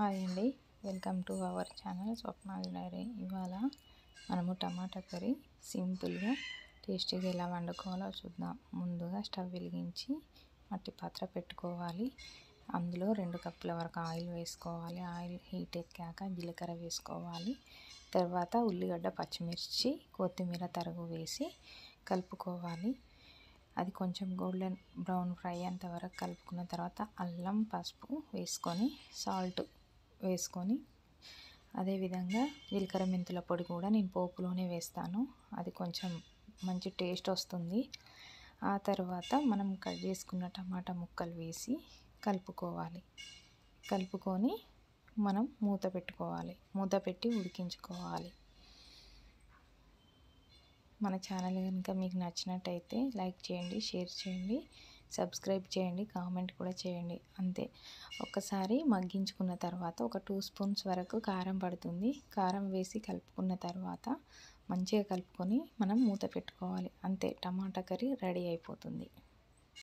hi అండి welcome to our channel Swapnal diary ఇవాళ మనము టమాటా కర్రీ సింపుల్గా టేస్టీగా ఎలా వండుకోవాలో చూద్దాం ముందుగా స్టవ్ వెలిగించి మట్టి పాత్ర పెట్టుకోవాలి అందులో రెండు కప్పుల వరకు ఆయిల్ వేసుకోవాలి ఆయిల్ హీట్ ఎక్కాక జీలకర్ర వేసుకోవాలి తర్వాత ఉల్లిగడ్డ పచ్చిమిర్చి కొత్తిమీర తరుగు వేసి కలుపుకోవాలి అది కొంచెం గోల్డెన్ బ్రౌన్ ఫ్రై అంతవరకు కలుపుకున్న తర్వాత అల్లం పసుపు వేసుకొని సాల్ట్ వేసుకొని అదేవిధంగా జీలకర్ర మెంతుల పొడి కూడా నేను పోపులోనే వేస్తాను అది కొంచెం మంచి టేస్ట్ వస్తుంది ఆ తర్వాత మనం కట్ చేసుకున్న టమాటా ముక్కలు వేసి కలుపుకోవాలి కలుపుకొని మనం మూత పెట్టుకోవాలి మూత పెట్టి ఉడికించుకోవాలి మన ఛానల్ కనుక మీకు నచ్చినట్టయితే లైక్ చేయండి షేర్ చేయండి సబ్స్క్రైబ్ చేయండి కామెంట్ కూడా చేయండి అంతే ఒక్కసారి మగ్గించుకున్న తర్వాత ఒక టూ స్పూన్స్ వరకు కారం పడుతుంది కారం వేసి కలుపుకున్న తర్వాత మంచిగా కలుపుకొని మనం మూత పెట్టుకోవాలి అంతే టమాటా కర్రీ రెడీ అయిపోతుంది